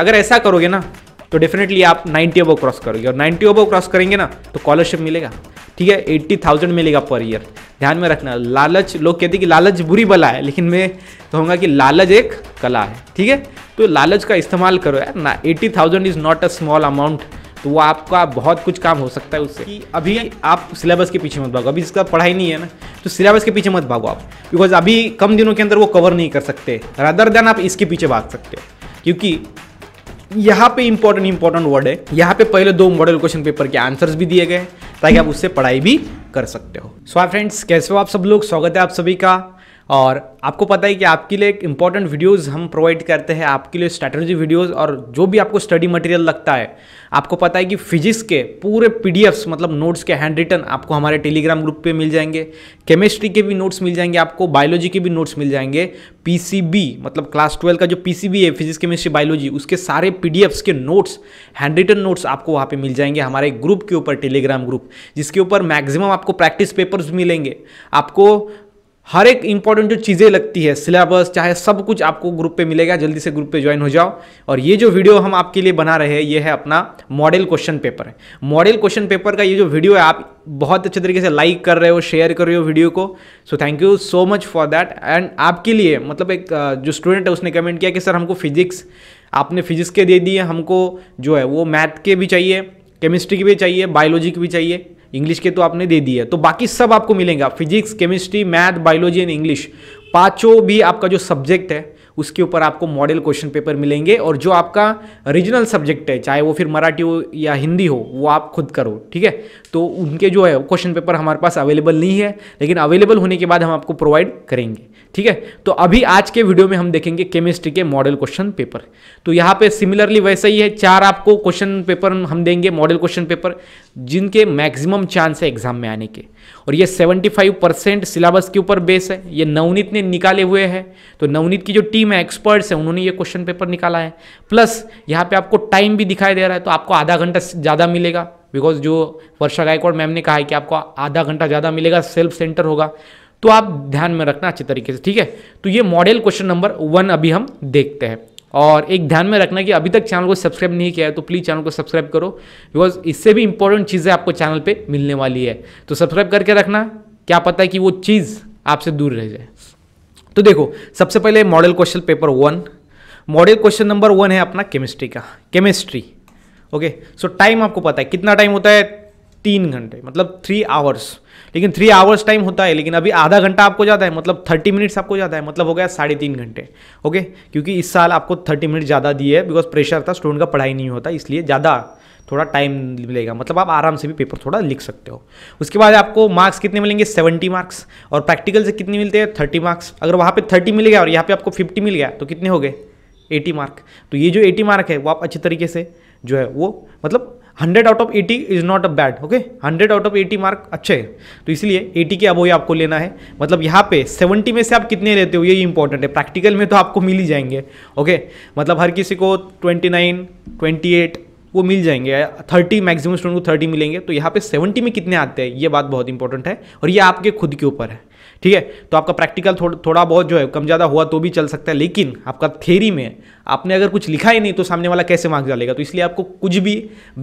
अगर ऐसा करोगे ना तो डेफिनेटली आप 90 ओबो क्रॉस करोगे और 90 ओबो क्रॉस करेंगे ना तो स्कॉलरशिप मिलेगा ठीक है एट्टी थाउजेंड मिलेगा पर ईयर ध्यान में रखना लालच लोग कहते हैं कि लालच बुरी बला है लेकिन मैं कहूँगा कि लालच एक कला है ठीक है तो लालच का इस्तेमाल करो यार ना eighty thousand is not a small amount तो वो आपका बहुत कुछ काम हो सकता है उससे कि अभी आप सिलेबस के पीछे मत भागो अभी इसका पढ़ाई नहीं है ना तो सिलेबस के पीछे मत भागो आप बिकॉज अभी कम दिनों के अंदर वो कवर नहीं कर सकते रदर देन आप इसके पीछे भाग सकते हो क्योंकि यहाँ पे इंपॉर्टेंट इंपॉर्टेंट वर्ड है यहाँ पे पहले दो मॉडल क्वेश्चन पेपर के आंसर्स भी दिए गए ताकि आप उससे पढ़ाई भी कर सकते हो सो फ्रेंड्स कैसे हो आप सब लोग स्वागत है आप सभी का और आपको पता है कि आपके लिए एक इंपॉर्टेंट वीडियोस हम प्रोवाइड करते हैं आपके लिए स्ट्रैटर्जी वीडियोस और जो भी आपको स्टडी मटेरियल लगता है आपको पता है कि फिजिक्स के पूरे पी मतलब नोट्स के हैंड रिटन आपको हमारे टेलीग्राम ग्रुप पे मिल जाएंगे केमिस्ट्री के भी नोट्स मिल जाएंगे आपको बायोलॉजी के भी नोट्स मिल जाएंगे पी मतलब क्लास ट्वेल्व का जो पी है फिजिक्स केमिस्ट्री बायोलॉजी उसके सारे पी के नोट्स हैंड रिटन नोट्स आपको वहाँ पर मिल जाएंगे हमारे ग्रुप के ऊपर टेलीग्राम ग्रुप जिसके ऊपर मैक्सिमम आपको प्रैक्टिस पेपर्स मिलेंगे आपको हर एक इंपॉर्टेंट जो चीज़ें लगती है सिलेबस चाहे सब कुछ आपको ग्रुप पे मिलेगा जल्दी से ग्रुप पे ज्वाइन हो जाओ और ये जो वीडियो हम आपके लिए बना रहे हैं ये है अपना model question paper model question paper का ये जो वीडियो है आप बहुत अच्छे तरीके से लाइक कर रहे हो शेयर कर रहे हो वीडियो को so thank you so much for that and आपके लिए मतलब एक जो स्टूडेंट है उसने कमेंट किया कि सर हमको फिजिक्स आपने फिजिक्स के दे दिए हमको जो है वो मैथ के भी चाहिए केमिस्ट्री की भी चाहिए बायोलॉजी की भी चाहिए इंग्लिश के तो आपने दे दिए तो बाकी सब आपको मिलेंगे physics chemistry math biology and English पाँचों भी आपका जो सब्जेक्ट है उसके ऊपर आपको मॉडल क्वेश्चन पेपर मिलेंगे और जो आपका रीजनल सब्जेक्ट है चाहे वो फिर मराठी हो या हिंदी हो वो आप खुद करो ठीक है तो उनके जो है क्वेश्चन पेपर हमारे पास अवेलेबल नहीं है लेकिन अवेलेबल होने के बाद हम आपको प्रोवाइड करेंगे ठीक है तो अभी आज के वीडियो में हम देखेंगे केमिस्ट्री के मॉडल क्वेश्चन पेपर तो यहाँ पे सिमिलरली वैसा ही है चार आपको क्वेश्चन पेपर हम देंगे मॉडल क्वेश्चन पेपर जिनके मैक्सिमम चांस है एग्जाम में आने के और ये 75 परसेंट सिलेबस के ऊपर बेस है ये नवनीत ने निकाले हुए हैं तो नवनीत की जो टीम है एक्सपर्ट्स है उन्होंने ये क्वेश्चन पेपर निकाला है प्लस यहाँ पे आपको टाइम भी दिखाई दे रहा है तो आपको आधा घंटा ज़्यादा मिलेगा बिकॉज जो वर्षा गायकवाड़ मैम ने कहा है कि आपको आधा घंटा ज़्यादा मिलेगा सेल्फ सेंटर होगा तो आप ध्यान में रखना अच्छे तरीके से ठीक है तो ये मॉडल क्वेश्चन नंबर वन अभी हम देखते हैं और एक ध्यान में रखना कि अभी तक चैनल को सब्सक्राइब नहीं किया है तो प्लीज़ चैनल को सब्सक्राइब करो बिकॉज इससे भी इंपॉर्टेंट चीज़ें आपको चैनल पर मिलने वाली है तो सब्सक्राइब करके रखना क्या पता है कि वो चीज़ आपसे दूर रह जाए तो देखो सबसे पहले model question paper one model question number one है अपना केमिस्ट्री का केमिस्ट्री ओके सो टाइम आपको पता है कितना टाइम होता है तीन घंटे मतलब थ्री आवर्स लेकिन थ्री आवर्स टाइम होता है लेकिन अभी आधा घंटा आपको ज़्यादा है मतलब थर्टी मिनट्स आपको ज़्यादा है मतलब हो गया साढ़े तीन घंटे ओके क्योंकि इस साल आपको थर्टी मिनट ज़्यादा दिए है बिकॉज प्रेशर था स्टूडेंट का पढ़ाई नहीं होता इसलिए ज़्यादा थोड़ा टाइम मिलेगा मतलब आप आराम से भी पेपर थोड़ा लिख सकते हो उसके बाद आपको मार्क्स कितने मिलेंगे सेवेंटी मार्क्स और प्रैक्टिकल से कितने मिलते हैं थर्टी मार्क्स अगर वहाँ पर थर्टी मिल गया और यहाँ पर आपको फिफ्टी मिल गया तो कितने हो गए एटी मार्क तो ये जो एटी मार्क है वो आप अच्छे तरीके से जो है वो मतलब hundred out of eighty is not a bad okay hundred out of eighty mark अच्छे हैं तो इसलिए एटी के अब वही आपको लेना है मतलब यहाँ पे सेवेंटी में से आप कितने लेते हो ये इंपॉर्टेंट है प्रैक्टिकल में तो आपको मिल ही जाएंगे ओके okay? मतलब हर किसी को ट्वेंटी नाइन ट्वेंटी एट वो मिल जाएंगे थर्टी मैक्सिमम स्टूडेंट को थर्टी मिलेंगे तो यहाँ पे सेवेंटी में कितने आते हैं ये बात बहुत इंपॉर्टेंट है और ये आपके खुद के ऊपर है ठीक है तो आपका प्रैक्टिकल थो, थोड़ा बहुत जो है कम ज़्यादा हुआ तो भी चल सकता है लेकिन आपका थेरी में आपने अगर कुछ लिखा ही नहीं तो सामने वाला कैसे मार्क्स डालेगा तो इसलिए आपको कुछ भी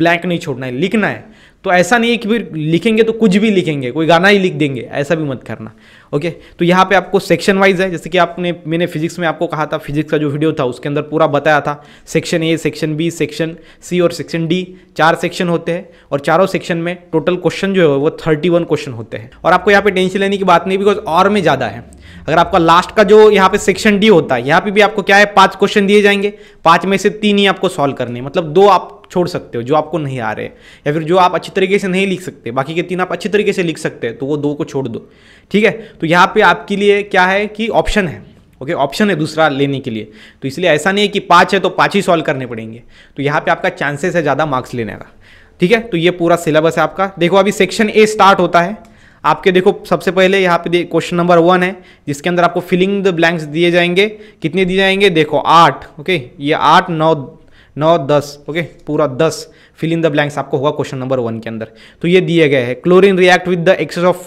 ब्लैंक नहीं छोड़ना है लिखना है तो ऐसा नहीं है कि फिर लिखेंगे तो कुछ भी लिखेंगे कोई गाना ही लिख देंगे ऐसा भी मत करना ओके तो यहाँ पे आपको सेक्शन वाइज है जैसे कि आपने मैंने फिजिक्स में आपको कहा था फिजिक्स का जो वीडियो था उसके अंदर पूरा बताया था section A section B section C और सेक्शन डी चार सेक्शन होते हैं और चारों सेक्शन में टोटल क्वेश्चन जो है वो थर्टी क्वेश्चन होते हैं और आपको यहाँ पर टेंशन लेने की बात नहीं बिकॉज और में ज़्यादा है अगर आपका लास्ट का जो यहाँ पे सेक्शन डी होता है यहाँ पे भी आपको क्या है पांच क्वेश्चन दिए जाएंगे पांच में से तीन ही आपको सॉल्व करने मतलब दो आप छोड़ सकते हो जो आपको नहीं आ रहे या फिर जो आप अच्छी तरीके से नहीं लिख सकते बाकी के तीन आप अच्छी तरीके से लिख सकते हैं तो वो दो को छोड़ दो ठीक है तो यहाँ पे आपके लिए क्या है कि ऑप्शन है ओके okay, ऑप्शन है दूसरा लेने के लिए तो इसलिए ऐसा नहीं है कि पाँच है तो पाँच ही सॉल्व करने पड़ेंगे तो यहाँ पे आपका चांसेस है ज़्यादा मार्क्स लेने का ठीक है तो ये पूरा सिलेबस है आपका देखो अभी सेक्शन ए स्टार्ट होता है आपके देखो सबसे पहले यहाँ पे क्वेश्चन नंबर वन है जिसके अंदर आपको फिलिंग द ब्लैंक्स दिए जाएंगे कितने दिए जाएंगे देखो आठ ओके ये आठ नौ नौ दस ओके पूरा दस फिलिंग द ब्लैंक्स आपको होगा क्वेश्चन नंबर वन के अंदर तो ये दिए गए हैं chlorine react with the excess of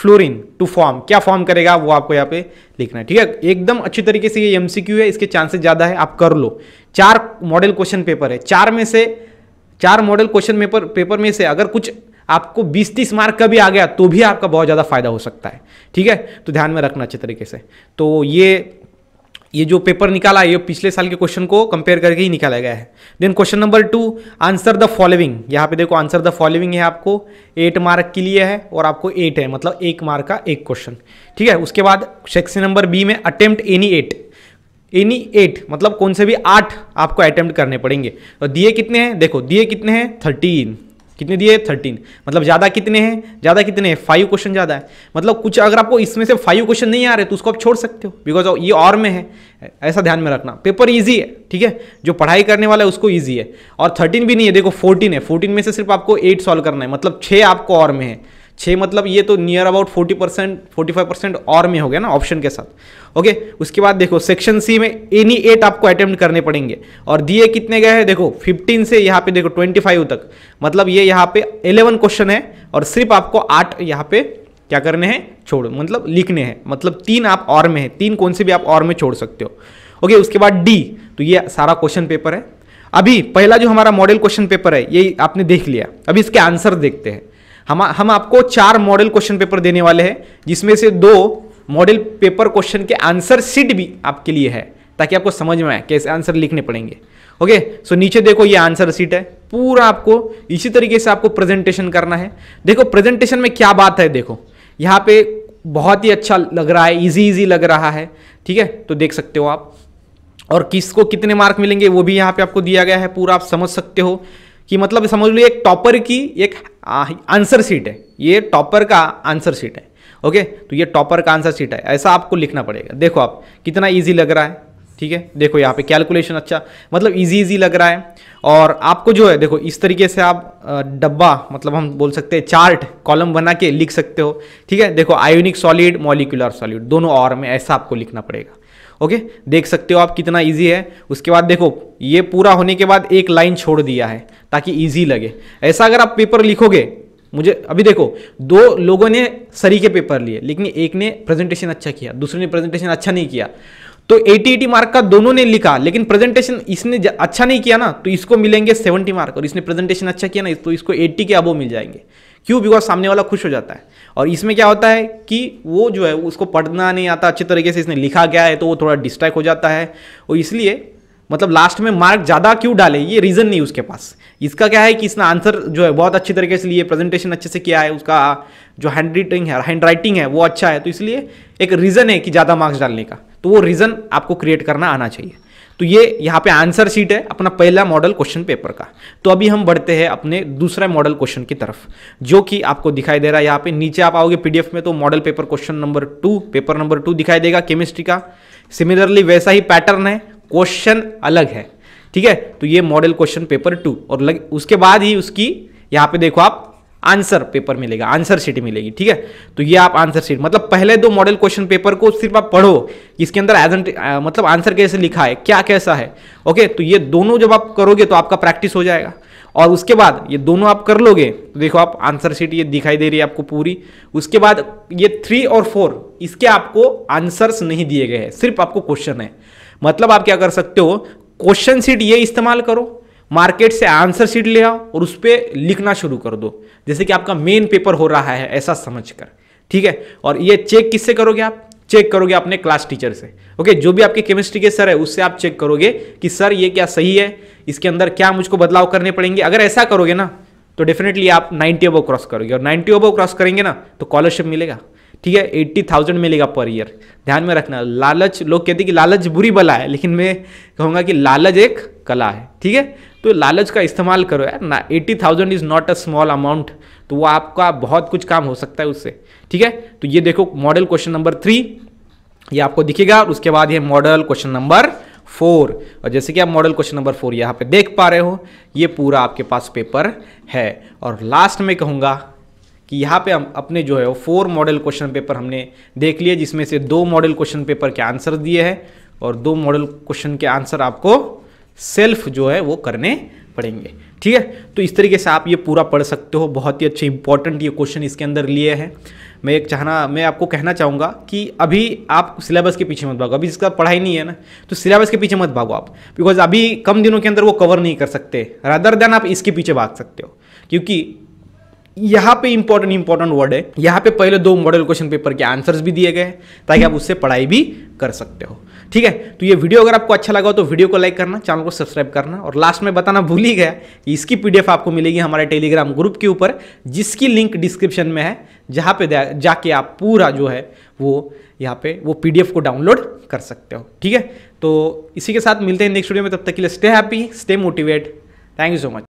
fluorine to form क्या फॉर्म करेगा वो आपको यहाँ पे लिखना है ठीक है एकदम अच्छी तरीके से ये एम है इसके चांसेस ज़्यादा है आप कर लो चार मॉडल क्वेश्चन पेपर है चार में से चार मॉडल क्वेश्चन पेपर पेपर में से अगर कुछ आपको 20-30 मार्क का भी आ गया तो भी आपका बहुत ज़्यादा फायदा हो सकता है ठीक है तो ध्यान में रखना अच्छे तरीके से तो ये ये जो पेपर निकाला है ये पिछले साल के क्वेश्चन को कंपेयर करके ही निकाला गया है then question number two answer the following यहाँ पे देखो आंसर द फॉलोइंग है आपको एट मार्क के लिए है और आपको एट है मतलब एक मार्क का एक क्वेश्चन ठीक है उसके बाद सेक्शन नंबर बी में attempt any eight any eight मतलब कौन से भी आठ आपको अटेम्प्ट करने पड़ेंगे और दिए कितने हैं देखो दिए कितने हैं थर्टीन कितने दिए थर्टीन मतलब ज़्यादा कितने हैं ज़्यादा कितने हैं फाइव क्वेश्चन ज़्यादा है मतलब कुछ अगर आपको इसमें से फाइव क्वेश्चन नहीं आ रहे तो उसको आप छोड़ सकते हो बिकॉज ये और में है ऐसा ध्यान में रखना पेपर ईजी है ठीक है जो पढ़ाई करने वाला है उसको ईजी है और थर्टीन भी नहीं है देखो फोर्टीन है फोर्टीन में से सिर्फ आपको एट सॉल्व करना है मतलब छः आपको और में है छः मतलब ये तो near about forty percent forty five percent और में हो गया ना ऑप्शन के साथ ओके उसके बाद देखो सेक्शन सी में एनी एट आपको अटैम्प्ट करने पड़ेंगे और दिए कितने गए हैं देखो फिफ्टीन से यहाँ पे देखो ट्वेंटी फाइव तक मतलब ये यहाँ पे एलेवन क्वेश्चन है और सिर्फ आपको आठ यहाँ पे क्या करने हैं छोड़ मतलब लिखने हैं मतलब तीन आप और में है तीन कौन से भी आप और में छोड़ सकते हो ओके उसके बाद डी तो ये सारा क्वेश्चन पेपर है अभी पहला जो हमारा मॉडल क्वेश्चन पेपर है ये आपने देख लिया अभी इसके आंसर देखते हैं हम हम आपको चार मॉडल क्वेश्चन पेपर देने वाले हैं जिसमें से दो मॉडल पेपर क्वेश्चन के आंसर सीट भी आपके लिए है ताकि आपको समझ में आए कैसे आंसर लिखने पड़ेंगे ओके सो नीचे देखो ये आंसर सीट है पूरा आपको इसी तरीके से आपको प्रेजेंटेशन करना है देखो प्रेजेंटेशन में क्या बात है देखो यहाँ पे बहुत ही अच्छा लग रहा है इजी इजी लग रहा है ठीक है तो देख सकते हो आप और किसको कितने मार्क मिलेंगे वो भी यहाँ पे आपको दिया गया है पूरा आप समझ सकते हो कि मतलब समझ लो एक टॉपर की एक आंसर सीट है ये टॉपर का आंसर सीट है ओके तो ये टॉपर का आंसर सीट है ऐसा आपको लिखना पड़ेगा देखो आप कितना ईजी लग रहा है ठीक है देखो यहाँ पे कैलकुलेशन अच्छा मतलब इजी इजी लग रहा है और आपको जो है देखो इस तरीके से आप डब्बा मतलब हम बोल सकते हैं चार्ट कॉलम बना के लिख सकते हो ठीक है देखो आयोनिक सॉलिड मॉलिकुलर सॉलिड दोनों और में ऐसा आपको लिखना पड़ेगा ओके देख सकते हो आप कितना ईजी है उसके बाद देखो ये पूरा होने के बाद एक लाइन छोड़ दिया है ताकि ईजी लगे ऐसा अगर आप पेपर लिखोगे मुझे अभी देखो दो लोगों ने सरी के पेपर लिए लेकिन एक ने प्रेजेंटेशन अच्छा किया दूसरे ने प्रेजेंटेशन अच्छा नहीं किया तो 80 80 मार्क का दोनों ने लिखा लेकिन प्रेजेंटेशन इसने अच्छा नहीं किया ना तो इसको मिलेंगे 70 मार्क और इसने प्रेजेंटेशन अच्छा किया ना तो इसको 80 के अबो मिल जाएंगे क्यों बिकॉज सामने वाला खुश हो जाता है और इसमें क्या होता है कि वो जो है उसको पढ़ना नहीं आता अच्छे तरीके से इसने लिखा गया है तो वो थोड़ा डिस्ट्रैक्ट हो जाता है और इसलिए मतलब लास्ट में मार्क ज़्यादा क्यों डाले ये रीज़न नहीं उसके पास इसका क्या है कि इसने आंसर जो है बहुत अच्छी तरीके से लिए प्रेजेंटेशन अच्छे से किया है उसका जो हैंड रिटिंग है हैंड राइटिंग है वो अच्छा है तो इसलिए एक रीज़न है कि ज़्यादा मार्क्स डालने का तो वो रीज़न आपको क्रिएट करना आना चाहिए तो ये यहाँ पे आंसर शीट है अपना पहला मॉडल क्वेश्चन पेपर का तो अभी हम बढ़ते हैं अपने दूसरे मॉडल क्वेश्चन की तरफ जो कि आपको दिखाई दे रहा है यहाँ पे नीचे आप आओगे पीडीएफ में तो model paper question number two paper number two दिखाई देगा केमिस्ट्री का सिमिलरली वैसा ही पैटर्न है क्वेश्चन अलग है ठीक है तो ये मॉडल क्वेश्चन पेपर टू और लग, उसके बाद ही उसकी यहाँ पे देखो आप आंसर पेपर मिलेगा आंसर शीट मिलेगी ठीक है तो ये आप आंसर शीट मतलब पहले दो मॉडल क्वेश्चन पेपर को सिर्फ आप पढ़ो इसके अंदर एजेंट मतलब आंसर कैसे लिखा है क्या कैसा है ओके तो ये दोनों जब आप करोगे तो आपका प्रैक्टिस हो जाएगा और उसके बाद ये दोनों आप कर लोगे तो देखो आप आंसर शीट ये दिखाई दे रही है आपको पूरी उसके बाद ये थ्री और फोर इसके आपको आंसर्स नहीं दिए गए हैं सिर्फ आपको क्वेश्चन है मतलब आप क्या कर सकते हो क्वेश्चन शीट ये इस्तेमाल करो मार्केट से आंसर शीट ले आओ और उस पर लिखना शुरू कर दो जैसे कि आपका मेन पेपर हो रहा है ऐसा समझ कर ठीक है और ये चेक किससे करोगे आप चेक करोगे अपने क्लास टीचर से ओके जो भी आपके केमिस्ट्री के सर है उससे आप चेक करोगे कि सर ये क्या सही है इसके अंदर क्या मुझको बदलाव करने पड़ेंगे अगर ऐसा करोगे ना तो डेफिनेटली आप 90 ओबो क्रॉस करोगे और 90 ओबो क्रॉस करेंगे ना तो स्कॉलरशिप मिलेगा ठीक है एट्टी थाउजेंड मिलेगा पर ईयर ध्यान में रखना लालच लोग कहते हैं कि लालच बुरी बला है लेकिन मैं कहूँगा कि लालच एक कला है ठीक है तो लालच का इस्तेमाल करो यार ना eighty thousand is not a small amount तो वो आपका बहुत कुछ काम हो सकता है उससे ठीक है तो ये देखो मॉडल क्वेश्चन नंबर थ्री ये आपको दिखेगा और उसके बाद ये मॉडल क्वेश्चन नंबर फोर और जैसे कि आप मॉडल क्वेश्चन नंबर फोर यहाँ पे देख पा रहे हो ये पूरा आपके पास पेपर है और लास्ट में कहूँगा कि यहाँ पे हम अपने जो है वो फोर मॉडल क्वेश्चन पेपर हमने देख लिए जिसमें से दो मॉडल क्वेश्चन पेपर के आंसर दिए हैं और दो मॉडल क्वेश्चन के आंसर आपको सेल्फ जो है वो करने पड़ेंगे ठीक है तो इस तरीके से आप ये पूरा पढ़ सकते हो बहुत ही अच्छे इंपॉर्टेंट ये क्वेश्चन इसके अंदर लिए हैं मैं एक चाहना मैं आपको कहना चाहूँगा कि अभी आप सिलेबस के पीछे मत भागो अभी इसका पढ़ाई नहीं है ना तो सिलेबस के पीछे मत भागो आप बिकॉज अभी कम दिनों के अंदर वो कवर नहीं कर सकते रादर देन आप इसके पीछे भाग सकते हो क्योंकि यहाँ पे इंपॉर्टेंट इंपॉर्टेंट वर्ड है यहाँ पे पहले दो मॉडल क्वेश्चन पेपर के आंसर्स भी दिए गए ताकि आप उससे पढ़ाई भी कर सकते हो ठीक है तो ये वीडियो अगर आपको अच्छा लगा हो तो वीडियो को लाइक करना चैनल को सब्सक्राइब करना और लास्ट में बताना भूल ही गया कि इसकी पीडीएफ आपको मिलेगी हमारे टेलीग्राम ग्रुप के ऊपर जिसकी लिंक डिस्क्रिप्शन में है जहाँ पे जाके आप पूरा जो है वो यहाँ पे वो पीडीएफ को डाउनलोड कर सकते हो ठीक है तो इसी के साथ मिलते हैं नेक्स्ट वीडियो में तब तक के लिए stay happy stay motivate thank you so much